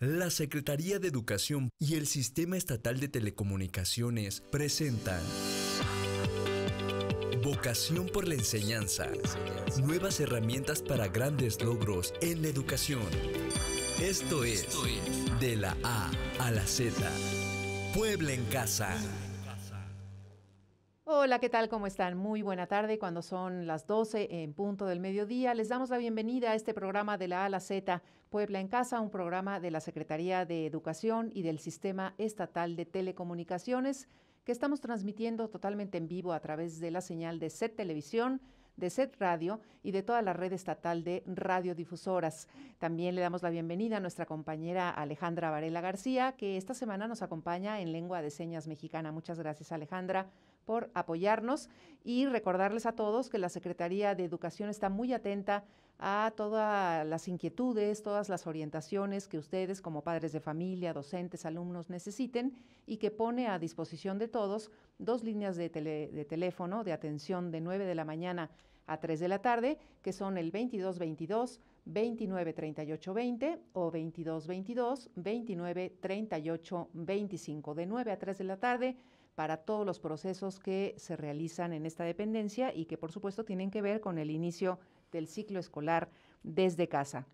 La Secretaría de Educación y el Sistema Estatal de Telecomunicaciones presentan Vocación por la Enseñanza. Nuevas herramientas para grandes logros en la educación. Esto es De la A a la Z. Puebla en Casa. Hola, ¿qué tal? ¿Cómo están? Muy buena tarde. Cuando son las 12 en punto del mediodía, les damos la bienvenida a este programa de la Ala Z, Puebla en Casa, un programa de la Secretaría de Educación y del Sistema Estatal de Telecomunicaciones que estamos transmitiendo totalmente en vivo a través de la señal de C Televisión de SET Radio y de toda la red estatal de radiodifusoras. También le damos la bienvenida a nuestra compañera Alejandra Varela García, que esta semana nos acompaña en lengua de señas mexicana. Muchas gracias, Alejandra por apoyarnos y recordarles a todos que la Secretaría de Educación está muy atenta a todas las inquietudes, todas las orientaciones que ustedes como padres de familia, docentes, alumnos necesiten y que pone a disposición de todos dos líneas de, teléfono de atención de 9 de la mañana a 3 de la tarde, que son el 2222 29 38 20 o 22 22 29 38 25 de 9 a 3 de la tarde para todos los procesos que se realizan en esta dependencia y que por supuesto tienen que ver con el inicio del ciclo escolar desde casa.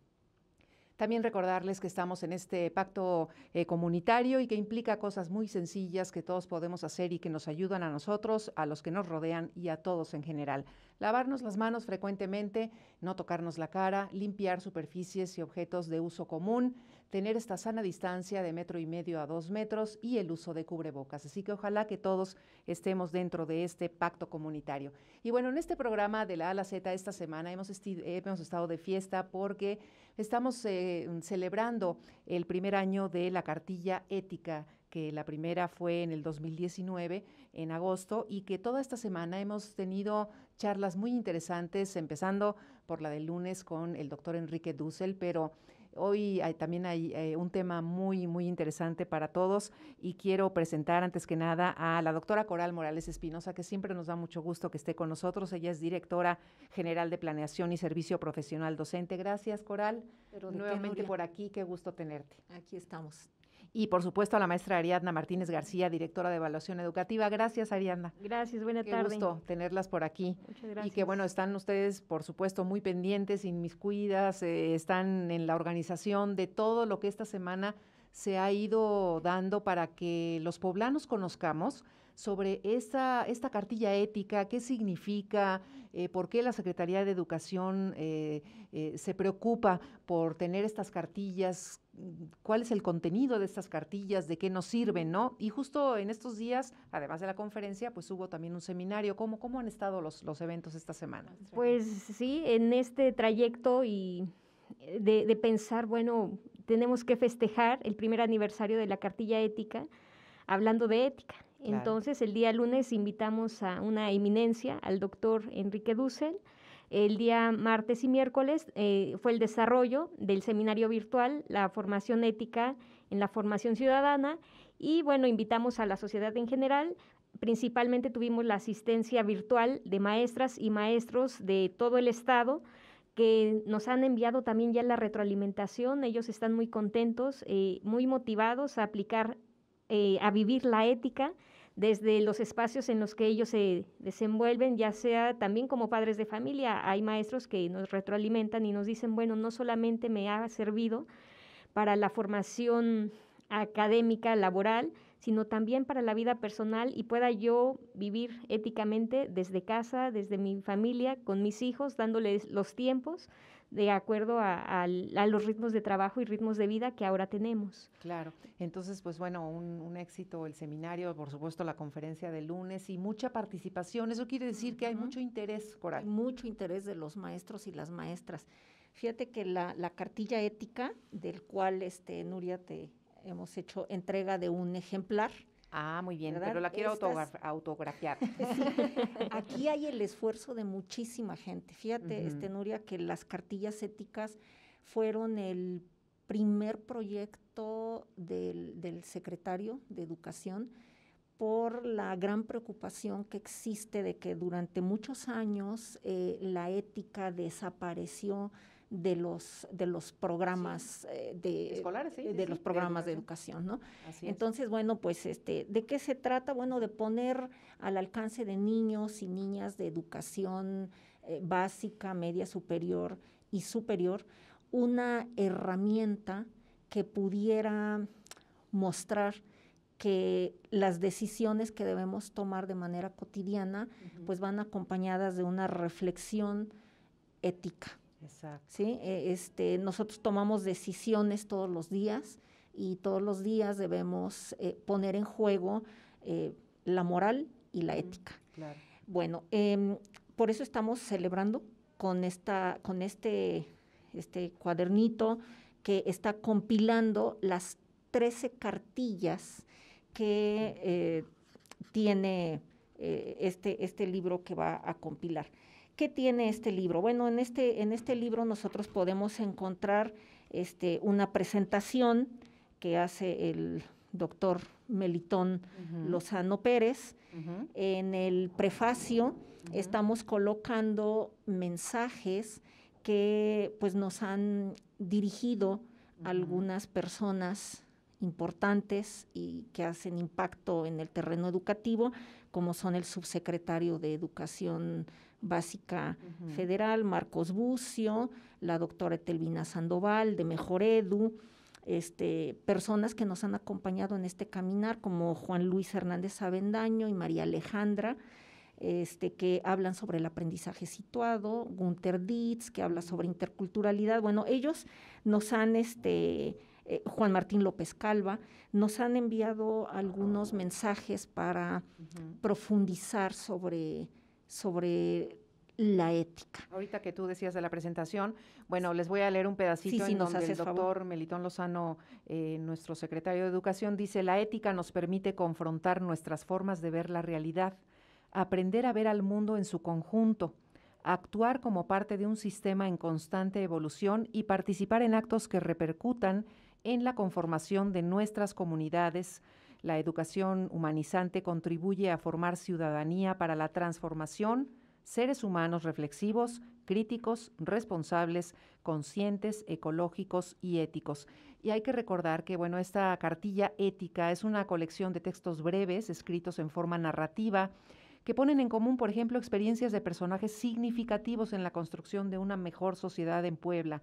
También recordarles que estamos en este pacto eh, comunitario y que implica cosas muy sencillas que todos podemos hacer y que nos ayudan a nosotros, a los que nos rodean y a todos en general. Lavarnos las manos frecuentemente, no tocarnos la cara, limpiar superficies y objetos de uso común, tener esta sana distancia de metro y medio a dos metros y el uso de cubrebocas. Así que ojalá que todos estemos dentro de este pacto comunitario. Y bueno, en este programa de la A la Z esta semana hemos, hemos estado de fiesta porque estamos eh, celebrando el primer año de la cartilla ética que la primera fue en el 2019, en agosto, y que toda esta semana hemos tenido charlas muy interesantes, empezando por la del lunes con el doctor Enrique Dussel, pero Hoy hay, también hay eh, un tema muy, muy interesante para todos y quiero presentar antes que nada a la doctora Coral Morales Espinosa, que siempre nos da mucho gusto que esté con nosotros. Ella es directora general de Planeación y Servicio Profesional Docente. Gracias, Coral. Pero nuevamente por aquí, qué gusto tenerte. Aquí estamos y por supuesto a la maestra Ariadna Martínez García, directora de evaluación educativa. Gracias, Ariadna. Gracias, buena tarde. Qué gusto tenerlas por aquí. Muchas gracias. Y que bueno, están ustedes, por supuesto, muy pendientes, inmiscuidas, cuidas, eh, están en la organización de todo lo que esta semana se ha ido dando para que los poblanos conozcamos sobre esta, esta cartilla ética, qué significa, eh, por qué la Secretaría de Educación eh, eh, se preocupa por tener estas cartillas, cuál es el contenido de estas cartillas, de qué nos sirven, ¿no? Y justo en estos días, además de la conferencia, pues hubo también un seminario. ¿Cómo, cómo han estado los, los eventos esta semana? Pues sí, en este trayecto y de, pensar, bueno, tenemos que festejar el primer aniversario de la cartilla ética hablando de ética. Entonces, el día lunes invitamos a una eminencia, al doctor Enrique Dussel. El día martes y miércoles eh, fue el desarrollo del seminario virtual, la formación ética en la formación ciudadana. Y bueno, invitamos a la sociedad en general. Principalmente tuvimos la asistencia virtual de maestras y maestros de todo el estado que nos han enviado también ya la retroalimentación. Ellos están muy contentos, eh, muy motivados a aplicar, eh, a vivir la ética desde los espacios en los que ellos se desenvuelven, ya sea también como padres de familia, hay maestros que nos retroalimentan y nos dicen, bueno, no solamente me ha servido para la formación académica, laboral, sino también para la vida personal y pueda yo vivir éticamente desde casa, desde mi familia, con mis hijos, dándoles los tiempos, de acuerdo a, los ritmos de trabajo y ritmos de vida que ahora tenemos. Claro, entonces pues bueno, un, éxito el seminario, por supuesto la conferencia de lunes y mucha participación, eso quiere decir que hay mucho interés, Coral. Mucho interés de los maestros y las maestras. Fíjate que la, la cartilla ética, del cual este, Nuria te hemos hecho entrega de un ejemplar, Ah, muy bien, pero la quiero autografiar. Aquí hay el esfuerzo de muchísima gente. Fíjate, este, Nuria, que las cartillas éticas fueron el primer proyecto del, secretario de Educación por la gran preocupación que existe de que durante muchos años eh, la ética desapareció de los de los programas eh, de de, los programas de educación, ¿no? Entonces, bueno, pues este, ¿de qué se trata? Bueno, de poner al alcance de niños y niñas de educación eh, básica, media superior y superior una herramienta que pudiera mostrar que las decisiones que debemos tomar de manera cotidiana pues van acompañadas de una reflexión ética ¿sí? E, este, nosotros tomamos decisiones todos los días y todos los días debemos eh, poner en juego eh, la moral y la ética. Bueno, em, por eso estamos celebrando con, esta, con este, este cuadernito que está compilando las 13 cartillas que eh, tiene este, este libro que va a compilar. ¿Qué tiene este libro? Bueno, en este, en este libro nosotros podemos encontrar este, una presentación que hace el doctor Melitón Lozano Pérez. En el prefacio estamos colocando mensajes que pues nos han dirigido algunas personas importantes y que hacen impacto en el terreno educativo, como son el subsecretario de Educación Básica Federal, Marcos Bucio, la doctora Etelvina Sandoval de Mejor Edu, este, personas que nos han acompañado en este caminar, como Juan Luis Hernández Avendaño y María Alejandra, este, que hablan sobre el aprendizaje situado, Gunter Dietz, que habla sobre interculturalidad. Bueno, ellos nos han, este, eh, Juan Martín López Calva, nos han enviado algunos mensajes para profundizar sobre sobre la ética. Ahorita que tú decías de la presentación, bueno, les voy a leer un pedacito sí, sí, en donde el doctor Melitón Lozano, eh, nuestro secretario de Educación, dice, la ética nos permite confrontar nuestras formas de ver la realidad, aprender a ver al mundo en su conjunto, actuar como parte de un sistema en constante evolución y participar en actos que repercutan en la conformación de nuestras comunidades, la educación humanizante contribuye a formar ciudadanía para la transformación, seres humanos reflexivos, críticos, responsables, conscientes, ecológicos y éticos. Y hay que recordar que, bueno, esta cartilla ética es una colección de textos breves escritos en forma narrativa que ponen en común, por ejemplo, experiencias de personajes significativos en la construcción de una mejor sociedad en Puebla.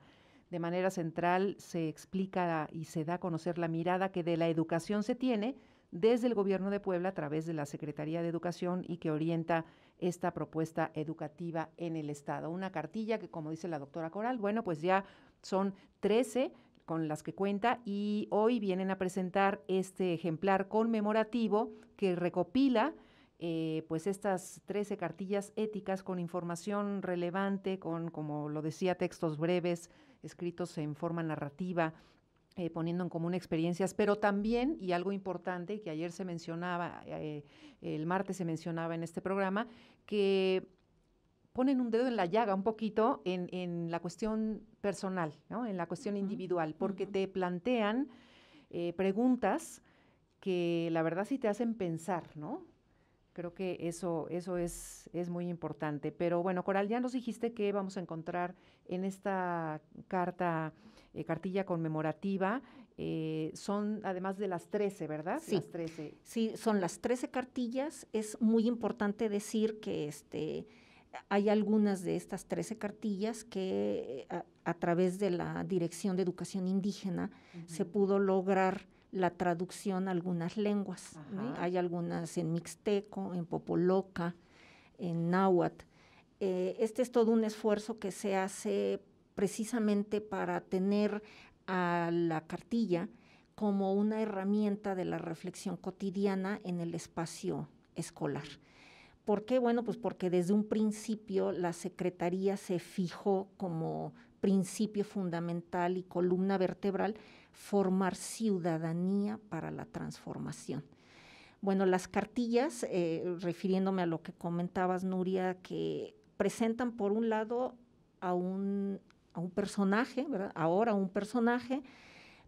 De manera central se explica y se da a conocer la mirada que de la educación se tiene desde el gobierno de Puebla a través de la Secretaría de Educación y que orienta esta propuesta educativa en el Estado. Una cartilla que, como dice la doctora Coral, bueno, pues ya son 13 con las que cuenta y hoy vienen a presentar este ejemplar conmemorativo que recopila eh, pues estas 13 cartillas éticas con información relevante, con, como lo decía, textos breves, escritos en forma narrativa, eh, poniendo en común experiencias, pero también, y algo importante que ayer se mencionaba, eh, el martes se mencionaba en este programa, que ponen un dedo en la llaga un poquito en, la cuestión personal, en la cuestión individual, porque te plantean preguntas que la verdad sí te hacen pensar, ¿no? Creo que eso, eso es, es muy importante. Pero bueno, Coral, ya nos dijiste que vamos a encontrar en esta carta, eh, cartilla conmemorativa, eh, son además de las 13, ¿verdad? Sí, las 13. Sí, son las 13 cartillas. Es muy importante decir que este, hay algunas de estas 13 cartillas que eh, a, través de la Dirección de Educación Indígena se pudo lograr la traducción a algunas lenguas. Hay algunas en mixteco, en popoloca, en náhuatl. Eh, este es todo un esfuerzo que se hace precisamente para tener a la cartilla como una herramienta de la reflexión cotidiana en el espacio escolar. ¿Por qué? Bueno, pues porque desde un principio la Secretaría se fijó como principio fundamental y columna vertebral, formar ciudadanía para la transformación. Bueno, las cartillas, eh, refiriéndome a lo que comentabas, Nuria, que presentan por un lado a un, personaje, ahora un personaje,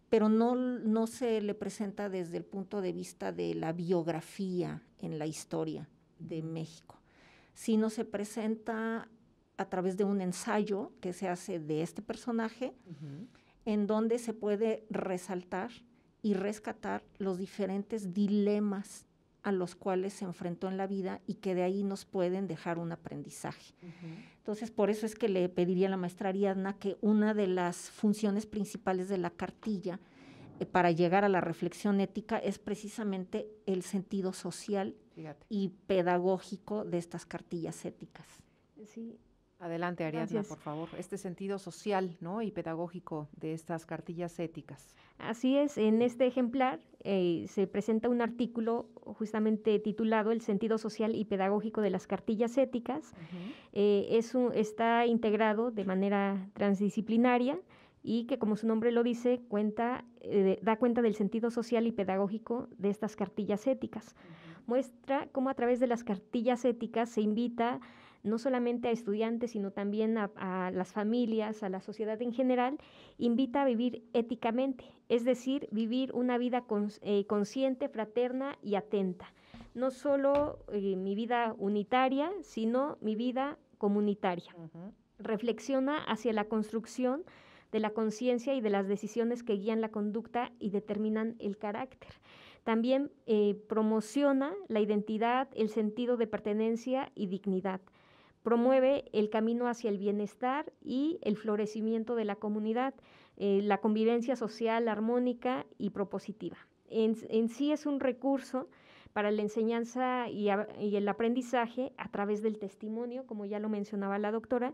pero no, no se le presenta desde el punto de vista de la biografía en la historia de México, sino se presenta a través de un ensayo que se hace de este personaje, en donde se puede resaltar y rescatar los diferentes dilemas a los cuales se enfrentó en la vida y que de ahí nos pueden dejar un aprendizaje. Entonces, por eso es que le pediría a la maestra Ariadna que una de las funciones principales de la cartilla eh, para llegar a la reflexión ética es precisamente el sentido social y pedagógico de estas cartillas éticas. Sí, Adelante, Ariadna, por favor. Este sentido social ¿no? y pedagógico de estas cartillas éticas. Así es, en este ejemplar eh, se presenta un artículo justamente titulado El sentido social y pedagógico de las cartillas éticas. Eh, está integrado de manera transdisciplinaria y que, como su nombre lo dice, cuenta, eh, da cuenta del sentido social y pedagógico de estas cartillas éticas. Muestra cómo a través de las cartillas éticas se invita no solamente a estudiantes, sino también a, las familias, a la sociedad en general, invita a vivir éticamente, es decir, vivir una vida eh, consciente, fraterna y atenta. No solo eh, mi vida unitaria, sino mi vida comunitaria. Reflexiona hacia la construcción de la conciencia y de las decisiones que guían la conducta y determinan el carácter. También eh, promociona la identidad, el sentido de pertenencia y dignidad promueve el camino hacia el bienestar y el florecimiento de la comunidad, eh, la convivencia social armónica y propositiva. En, sí es un recurso para la enseñanza y, el aprendizaje a través del testimonio, como ya lo mencionaba la doctora,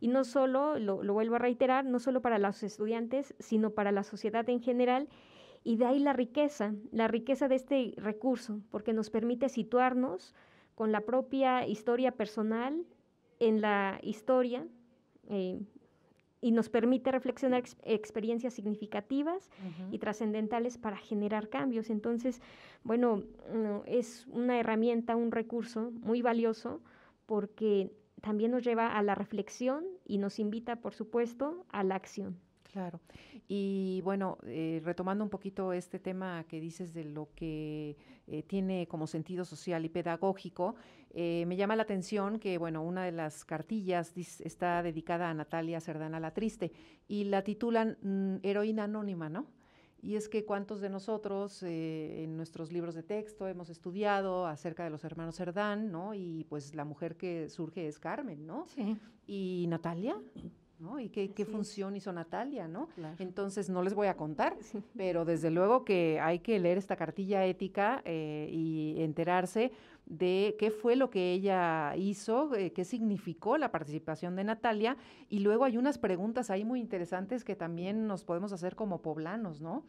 y no solo, lo, lo vuelvo a reiterar, no solo para los estudiantes, sino para la sociedad en general y de ahí la riqueza, la riqueza de este recurso, porque nos permite situarnos con la propia historia personal, en la historia eh, y nos permite reflexionar experiencias significativas y trascendentales para generar cambios. Entonces, bueno, es una herramienta, un recurso muy valioso porque también nos lleva a la reflexión y nos invita, por supuesto, a la acción. Claro. Y bueno, eh, retomando un poquito este tema que dices de lo que eh, tiene como sentido social y pedagógico, eh, me llama la atención que, bueno, una de las cartillas está dedicada a Natalia Cerdán la Triste y la titulan mm, Heroína Anónima, ¿no? Y es que cuántos de nosotros en nuestros libros de texto hemos estudiado acerca de los hermanos Cerdán, ¿no? Y pues la mujer que surge es Carmen, ¿no? Sí. ¿Y Natalia? ¿no? Y qué, función hizo Natalia, ¿no? Entonces no les voy a contar, pero desde luego que hay que leer esta cartilla ética eh, y enterarse de qué fue lo que ella hizo, eh, qué significó la participación de Natalia, y luego hay unas preguntas ahí muy interesantes que también nos podemos hacer como poblanos, ¿no?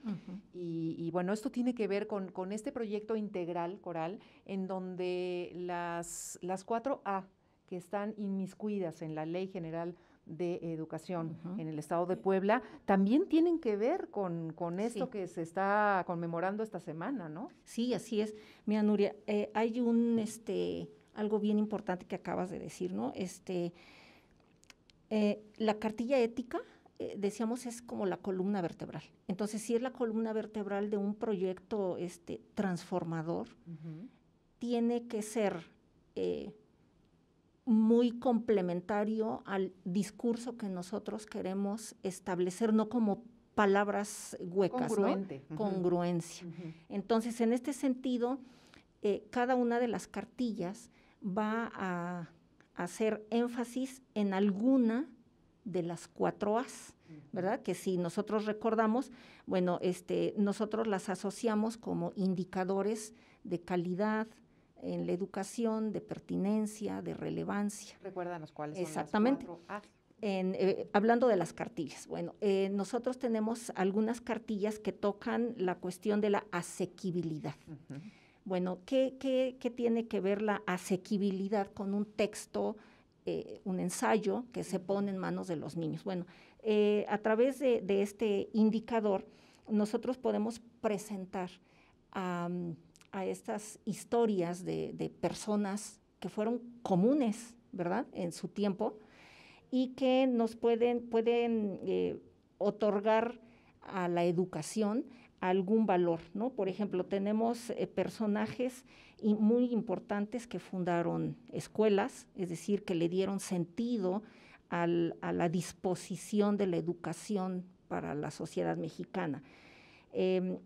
y, bueno, esto tiene que ver con, este proyecto integral coral, en donde las, las 4A que están inmiscuidas en la Ley General de Educación en el Estado de Puebla, también tienen que ver con, esto que se está conmemorando esta semana, ¿no? Sí, así es. Mira, Nuria, eh, hay un, este, algo bien importante que acabas de decir, ¿no? Este, eh, la cartilla ética, eh, decíamos, es como la columna vertebral. Entonces, si es la columna vertebral de un proyecto este, transformador, tiene que ser muy complementario al discurso que nosotros queremos establecer, no como palabras huecas, Congruencia. Entonces, en este sentido, eh, cada una de las cartillas va a hacer énfasis en alguna de las cuatro A's, ¿verdad? Que si nosotros recordamos, bueno, este, nosotros las asociamos como indicadores de calidad, en la educación, de pertinencia, de relevancia. Recuérdanos cuáles cuales Exactamente. Las En, eh, hablando de las cartillas, bueno, eh, nosotros tenemos algunas cartillas que tocan la cuestión de la asequibilidad. Bueno, ¿qué, tiene que ver la asequibilidad con un texto, eh, un ensayo que se pone en manos de los niños? Bueno, a través de, este indicador, nosotros podemos presentar a a estas historias de, personas que fueron comunes, ¿verdad?, en su tiempo y que nos pueden, pueden eh, otorgar a la educación algún valor, ¿no? Por ejemplo, tenemos eh, personajes muy importantes que fundaron escuelas, es decir, que le dieron sentido a la disposición de la educación para la sociedad mexicana. Em,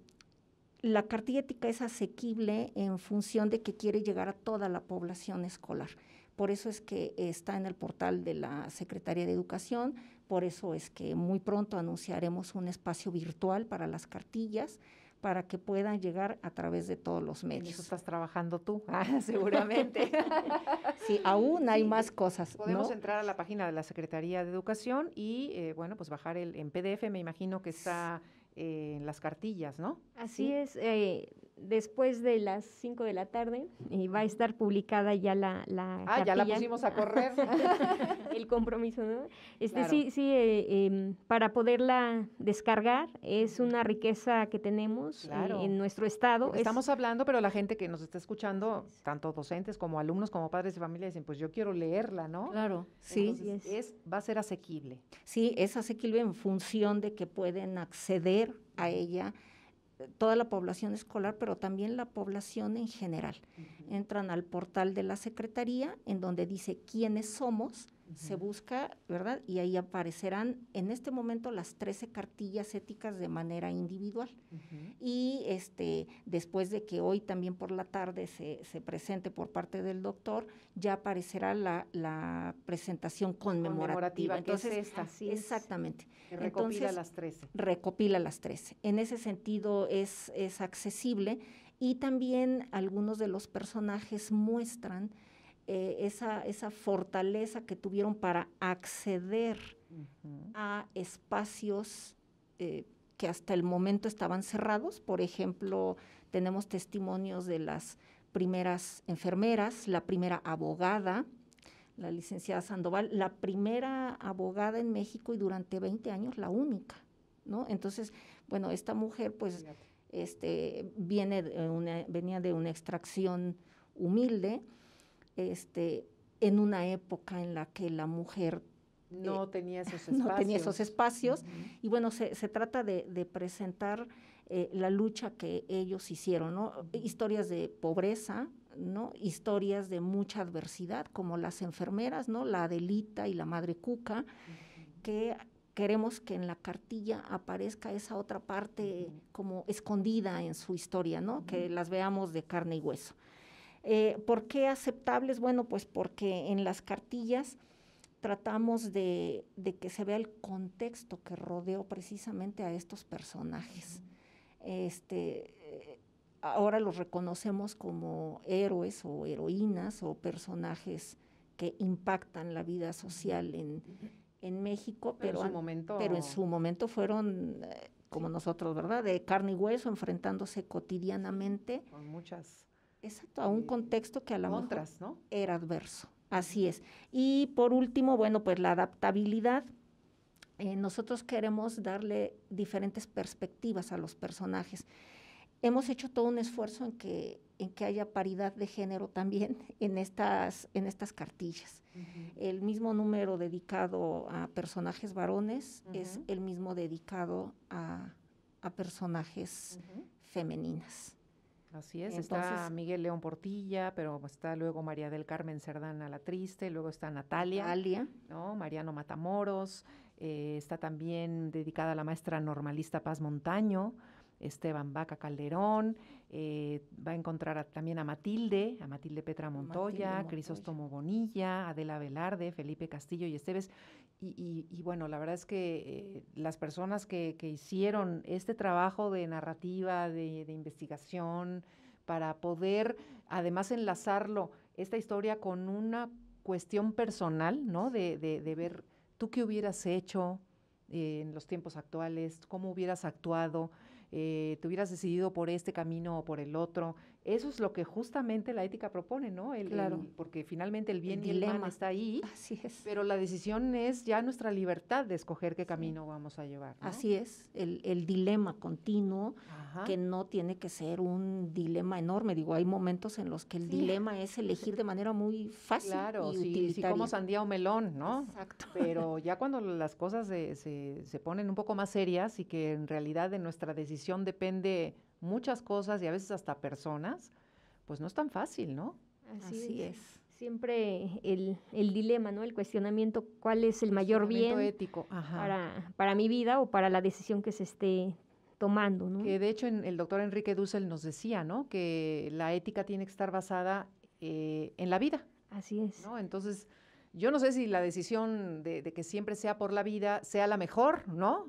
la cartilla ética es asequible en función de que quiere llegar a toda la población escolar. Por eso es que está en el portal de la Secretaría de Educación, por eso es que muy pronto anunciaremos un espacio virtual para las cartillas para que puedan llegar a través de todos los medios. Eso estás trabajando tú, ah, seguramente. sí, aún hay más cosas. Podemos entrar a la página de la Secretaría de Educación y, eh, bueno, pues bajar el en PDF, me imagino que está en eh, las cartillas, ¿no? Así es. Eh, después de las 5 de la tarde y eh, va a estar publicada ya la, la ah ya la pusimos a correr el compromiso no este, sí sí eh, em, para poderla descargar es una riqueza que tenemos eh, en nuestro estado estamos hablando pero la gente que nos está escuchando tanto docentes como alumnos como padres de familia dicen pues yo quiero leerla no claro sí es va a ser asequible sí es asequible en función de que pueden acceder a ella toda la población escolar, pero también la población en general. Entran al portal de la Secretaría, en donde dice quiénes somos, se busca, ¿verdad? Y ahí aparecerán en este momento las 13 cartillas éticas de manera individual. Y este, después de que hoy también por la tarde se, presente por parte del doctor, ya aparecerá la, presentación conmemorativa. Entonces, esta, Exactamente. recopila las 13. Recopila las 13. En ese sentido es, es accesible y también algunos de los personajes muestran eh, esa, fortaleza que tuvieron para acceder a espacios eh, que hasta el momento estaban cerrados. Por ejemplo, tenemos testimonios de las primeras enfermeras, la primera abogada, la licenciada Sandoval, la primera abogada en México y durante 20 años la única, ¿no? Entonces, bueno, esta mujer pues este, viene venía de una extracción humilde, este, en una época en la que la mujer no eh, tenía esos espacios. tenía esos espacios. Y bueno, se, trata de, presentar eh, la lucha que ellos hicieron, Historias de pobreza, ¿no? Historias de mucha adversidad, como las enfermeras, ¿no? La Adelita y la Madre Cuca, que queremos que en la cartilla aparezca esa otra parte como escondida en su historia, Que las veamos de carne y hueso. Eh, ¿Por qué aceptables? Bueno, pues porque en las cartillas tratamos de, que se vea el contexto que rodeó precisamente a estos personajes. Este, eh, ahora los reconocemos como héroes o heroínas o personajes que impactan la vida social en, México, pero, en su momento, fueron eh, como nosotros, ¿verdad? De carne y hueso, enfrentándose cotidianamente. Con muchas Exacto, a un contexto que a la otra ¿no? era adverso. Así es. Y por último, bueno, pues la adaptabilidad. Eh, nosotros queremos darle diferentes perspectivas a los personajes. Hemos hecho todo un esfuerzo en que, haya paridad de género también en estas, cartillas. El mismo número dedicado a personajes varones es el mismo dedicado a, personajes femeninas. Así es, está Miguel León Portilla, pero está luego María del Carmen Cerdana La Triste, luego está Natalia, Mariano Matamoros, eh, está también dedicada a la maestra normalista Paz Montaño, Esteban Vaca Calderón, eh, va a encontrar también a Matilde, a Matilde Petra Montoya, Crisóstomo Bonilla, Adela Velarde, Felipe Castillo y Esteves. Y, bueno, la verdad es que eh, las personas que, hicieron este trabajo de narrativa, de, investigación, para poder además enlazarlo, esta historia con una cuestión personal, ¿no? De, de, ver tú qué hubieras hecho eh, en los tiempos actuales, cómo hubieras actuado eh, te hubieras decidido por este camino o por el otro, eso es lo que justamente la ética propone, ¿no? El, claro. porque finalmente el bien y el mal está ahí. Así es. Pero la decisión es ya nuestra libertad de escoger qué camino vamos a llevar. Así es, el, dilema continuo, que no tiene que ser un dilema enorme. Digo, hay momentos en los que el dilema es elegir de manera muy fácil. Claro, y si, como sandía o melón, ¿no? Exacto. Pero ya cuando las cosas se, se, se ponen un poco más serias y que en realidad de nuestra decisión depende muchas cosas y a veces hasta personas, pues no es tan fácil, ¿no? Así, es. Siempre el, dilema, ¿no? El cuestionamiento, ¿cuál es el mayor bien ético. Para, para mi vida o para la decisión que se esté tomando, ¿no? Que de hecho el doctor Enrique Dussel nos decía, ¿no? Que la ética tiene que estar basada eh, en la vida. Así es. ¿no? Entonces, yo no sé si la decisión de, que siempre sea por la vida sea la mejor, ¿no?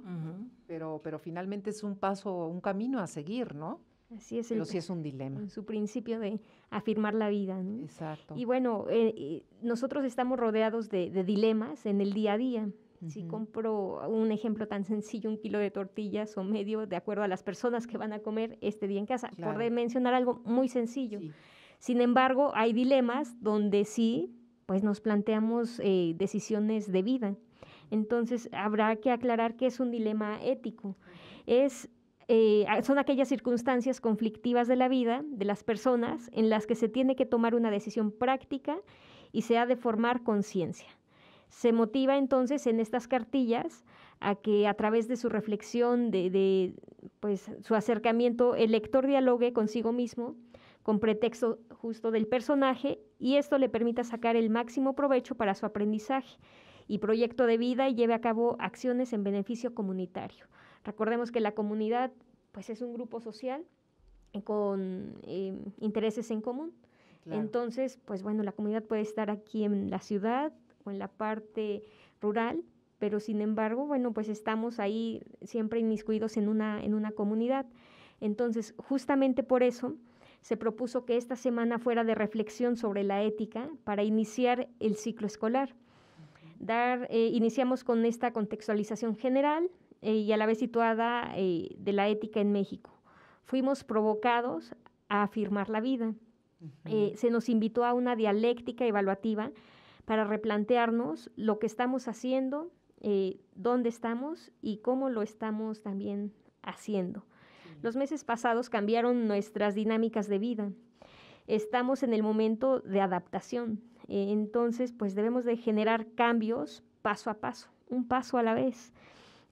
pero, pero finalmente es un paso, un camino a seguir, ¿no? Así es. Pero sí es un dilema. su principio de afirmar la vida, ¿no? Exacto. Y bueno, eh, nosotros estamos rodeados de, dilemas en el día a día. Si compro un ejemplo tan sencillo, un kilo de tortillas o medio, de acuerdo a las personas que van a comer este día en casa, por mencionar algo muy sencillo. Sin embargo, hay dilemas donde sí pues nos planteamos eh, decisiones de vida. Entonces habrá que aclarar que es un dilema ético. Es eh, son aquellas circunstancias conflictivas de la vida de las personas en las que se tiene que tomar una decisión práctica y se ha de formar conciencia. Se motiva entonces en estas cartillas a que a través de su reflexión, de, pues, su acercamiento, el lector dialogue consigo mismo con pretexto justo del personaje y esto le permita sacar el máximo provecho para su aprendizaje y proyecto de vida y lleve a cabo acciones en beneficio comunitario. Recordemos que la comunidad pues es un grupo social con em, intereses en común. Entonces, pues bueno, la comunidad puede estar aquí en la ciudad o en la parte rural, pero sin embargo, bueno, pues estamos ahí siempre inmiscuidos en una, en una comunidad. Entonces, justamente por eso, se propuso que esta semana fuera de reflexión sobre la ética para iniciar el ciclo escolar. Dar, eh, iniciamos con esta contextualización general eh, y a la vez situada eh, de la ética en México. Fuimos provocados a afirmar la vida. se nos invitó a una dialéctica evaluativa para replantearnos lo que estamos haciendo, dónde estamos y cómo lo estamos también haciendo. Los meses pasados cambiaron nuestras dinámicas de vida. Estamos en el momento de adaptación. Eh, entonces, pues debemos de generar cambios paso a paso, un paso a la vez.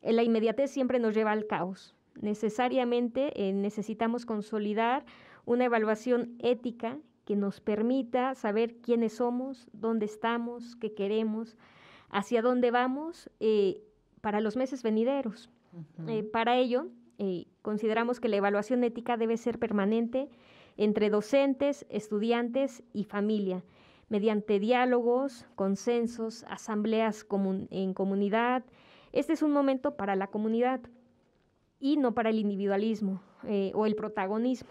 Eh, la inmediatez siempre nos lleva al caos. Necesariamente eh, necesitamos consolidar una evaluación ética que nos permita saber quiénes somos, dónde estamos, qué queremos, hacia dónde vamos para los meses venideros. para ello, Consideramos que la evaluación ética debe ser permanente entre docentes, estudiantes y familia, mediante diálogos, consensos, asambleas en comunidad. Este es un momento para la comunidad y no para el individualismo eh, o el protagonismo.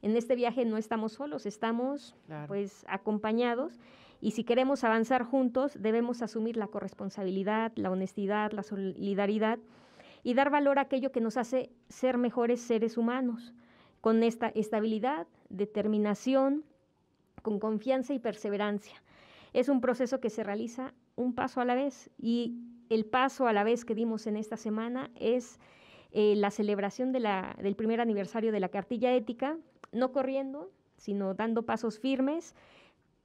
En este viaje no estamos solos, estamos pues acompañados y si queremos avanzar juntos debemos asumir la corresponsabilidad, la honestidad, la solidaridad y dar valor a aquello que nos hace ser mejores seres humanos, con esta estabilidad, determinación, con confianza y perseverancia. Es un proceso que se realiza un paso a la vez y el paso a la vez que dimos en esta semana es eh, la celebración de la, del primer aniversario de la cartilla ética, no corriendo, sino dando pasos firmes,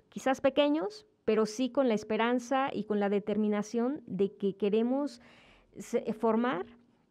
quizás pequeños, pero sí con la esperanza y con la determinación de que queremos formar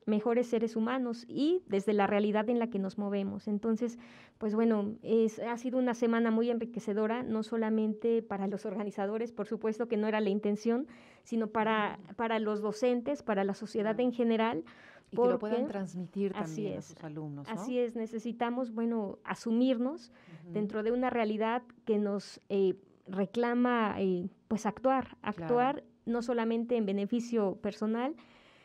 mejores seres humanos y desde la realidad en la que nos movemos. Entonces, pues bueno, es, ha sido una semana muy enriquecedora, no solamente para los organizadores, por supuesto que no era la intención, sino para, para los docentes, para la sociedad en general. Y que lo puedan transmitir también es, a sus alumnos. Así es, necesitamos, bueno, asumirnos dentro de una realidad que nos eh, reclama, eh, pues actuar, actuar no solamente en beneficio personal,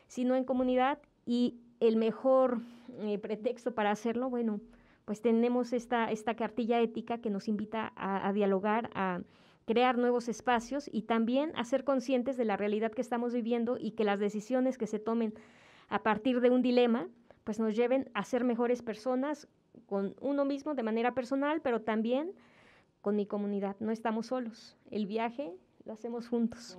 sino en comunidad y el mejor eh, pretexto para hacerlo, bueno, pues tenemos esta, esta cartilla ética que nos invita a, a dialogar, a crear nuevos espacios y también a ser conscientes de la realidad que estamos viviendo y que las decisiones que se tomen a partir de un dilema, pues nos lleven a ser mejores personas con uno mismo de manera personal, pero también con mi comunidad. No estamos solos. El viaje lo hacemos juntos.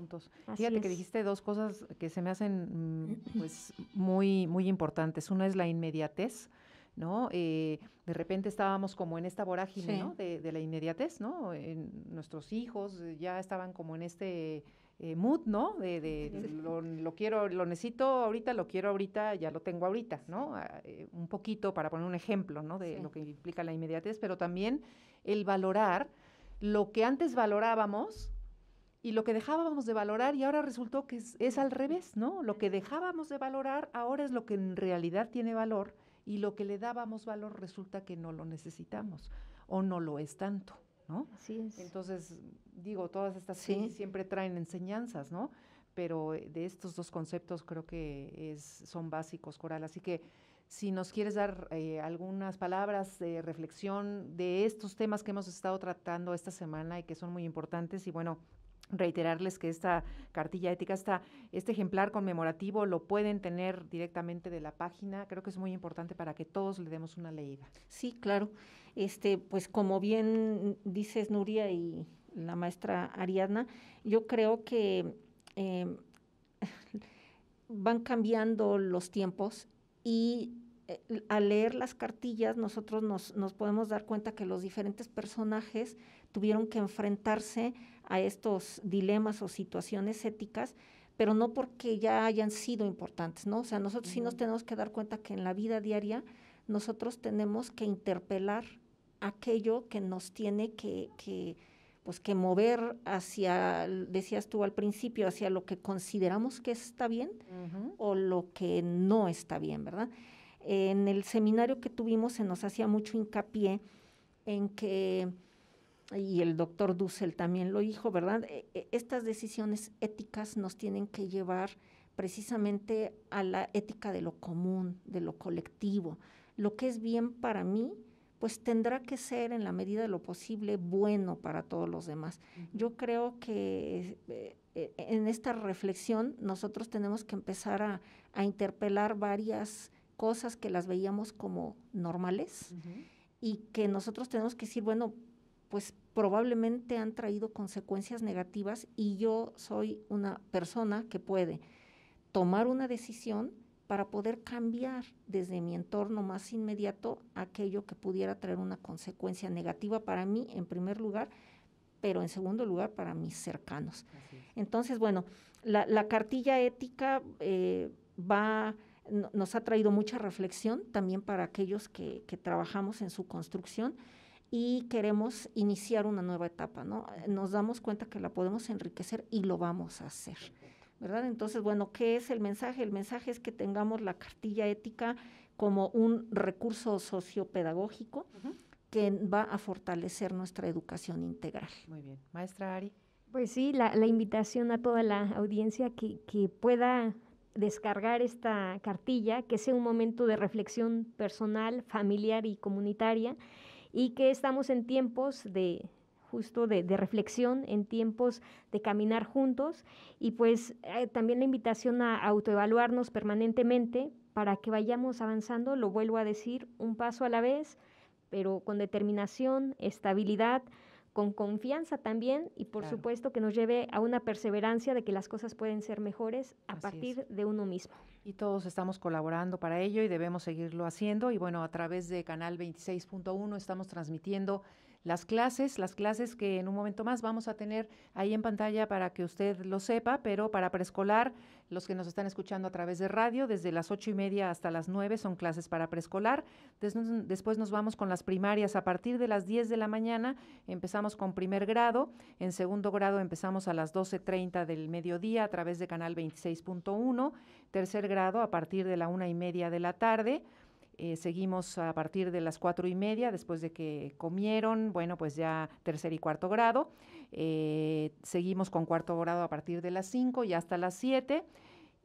Fíjate que dijiste dos cosas que se me hacen mm, pues muy, muy importantes. Una es la inmediatez, ¿no? Eh, de repente estábamos como en esta vorágine, ¿no? De, la inmediatez, ¿no? nuestros hijos eh, ya estaban como en este eh, mood, ¿no? De, lo, quiero, lo necesito ahorita, lo quiero ahorita, ya lo tengo ahorita, ¿no? Ah, un poquito para poner un ejemplo, ¿no? De lo que implica la inmediatez, pero también el valorar lo que antes valorábamos y lo que dejábamos de valorar y ahora resultó que es, al revés, ¿no? Lo que dejábamos de valorar ahora es lo que en realidad tiene valor y lo que le dábamos valor resulta que no lo necesitamos o no lo es tanto, ¿no? Así Entonces, digo, todas estas sí. siempre traen enseñanzas, ¿no? Pero eh, de estos dos conceptos creo que son básicos, Coral. Así que si nos quieres dar eh, algunas palabras de reflexión de estos temas que hemos estado tratando esta semana y que son muy importantes y bueno, reiterarles que esta cartilla ética, esta, este ejemplar conmemorativo lo pueden tener directamente de la página. Creo que es muy importante para que todos le demos una leída. Sí, claro. Este, pues como bien dices Nuria y la maestra Ariadna, yo creo que eh, van cambiando los tiempos y eh, al leer las cartillas nosotros nos, podemos dar cuenta que los diferentes personajes tuvieron que enfrentarse a estos dilemas o situaciones éticas, pero no porque ya hayan sido importantes, ¿no? O sea, nosotros sí nos tenemos que dar cuenta que en la vida diaria nosotros tenemos que interpelar aquello que nos tiene que, que pues que mover hacia, decías tú al principio, hacia lo que consideramos que está bien o lo que no está bien, ¿verdad? en el seminario que tuvimos se nos hacía mucho hincapié en que, y el doctor Dussel también lo dijo, ¿verdad? E, e, estas decisiones éticas nos tienen que llevar precisamente a la ética de lo común, de lo colectivo. Lo que es bien para mí, pues tendrá que ser en la medida de lo posible bueno para todos los demás. Yo creo que eh, eh, en esta reflexión nosotros tenemos que empezar a interpelar varias cosas que las veíamos como normales y que nosotros tenemos que decir, bueno, pues probablemente han traído consecuencias negativas y yo soy una persona que puede tomar una decisión para poder cambiar desde mi entorno más inmediato aquello que pudiera traer una consecuencia negativa para mí en primer lugar, pero en segundo lugar para mis cercanos. Entonces, bueno, la, cartilla ética eh, va nos ha traído mucha reflexión también para aquellos que, trabajamos en su construcción y queremos iniciar una nueva etapa, ¿no? Nos damos cuenta que la podemos enriquecer y lo vamos a hacer, ¿verdad? Entonces, bueno, ¿qué es el mensaje? El mensaje es que tengamos la cartilla ética como un recurso sociopedagógico que va a fortalecer nuestra educación integral. Muy bien. Maestra Ari. Pues sí, la, invitación a toda la audiencia que, que pueda descargar esta cartilla, que sea un momento de reflexión personal, familiar y comunitaria, y que estamos en tiempos de justo de, reflexión, en tiempos de caminar juntos, y pues eh, también la invitación a autoevaluarnos permanentemente para que vayamos avanzando, lo vuelvo a decir, un paso a la vez, pero con determinación, estabilidad, con confianza también y por supuesto que nos lleve a una perseverancia de que las cosas pueden ser mejores a partir de uno mismo. Y todos estamos colaborando para ello y debemos seguirlo haciendo y bueno, a través de Canal 26.1 estamos transmitiendo las clases, las clases que en un momento más vamos a tener ahí en pantalla para que usted lo sepa, pero para preescolar, los que nos están escuchando a través de radio, desde las ocho y media hasta las nueve son clases para preescolar. Después nos vamos con las primarias a partir de las diez de la mañana, empezamos con primer grado, en segundo grado empezamos a las doce treinta del mediodía a través de canal 26.1, tercer grado a partir de la una y media de la tarde. Eh, seguimos a partir de las cuatro y media, después de que comieron, bueno, pues ya tercer y cuarto grado. Eh, seguimos con cuarto grado a partir de las cinco y hasta las siete.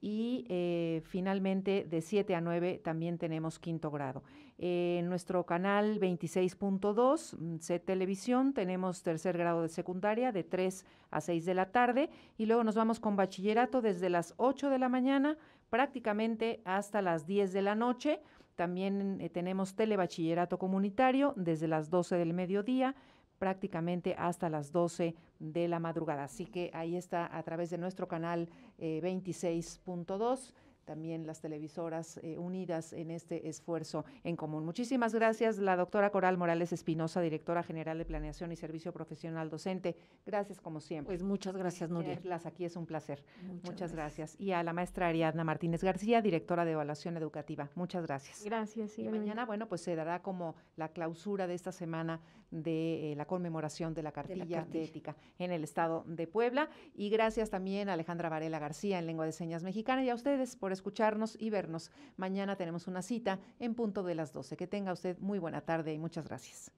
Y eh, finalmente de siete a nueve también tenemos quinto grado. En nuestro canal 26.2, mm, C Televisión, tenemos tercer grado de secundaria de 3 a 6 de la tarde y luego nos vamos con bachillerato desde las ocho de la mañana prácticamente hasta las diez de la noche. También eh, tenemos telebachillerato comunitario desde las 12 del mediodía prácticamente hasta las 12 de la madrugada. Así que ahí está a través de nuestro canal 26.2 eh, también las televisoras eh, unidas en este esfuerzo en común. Muchísimas gracias, la doctora Coral Morales Espinosa, directora general de Planeación y Servicio Profesional Docente. Gracias como siempre. Pues muchas gracias, Nuria. Las aquí es un placer. Muchas, gracias. Y a la maestra Ariadna Martínez García, directora de Evaluación Educativa. Muchas gracias. Gracias. Y, y mañana, bueno, pues se dará como la clausura de esta semana de eh, la conmemoración de la cartilla de, ética en el estado de Puebla. Y gracias también a Alejandra Varela García en Lengua de Señas Mexicana y a ustedes por escucharnos y vernos. Mañana tenemos una cita en punto de las 12. Que tenga usted muy buena tarde y muchas gracias.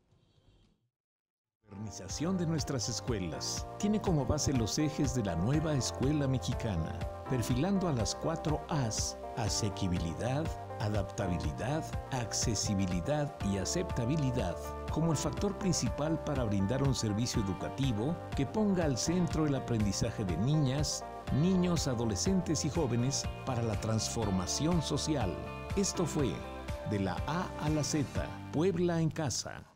La modernización de nuestras escuelas tiene como base los ejes de la nueva escuela mexicana, perfilando a las cuatro As, asequibilidad, adaptabilidad, accesibilidad y aceptabilidad como el factor principal para brindar un servicio educativo que ponga al centro el aprendizaje de niñas, niños, adolescentes y jóvenes para la transformación social. Esto fue De la A a la Z, Puebla en Casa.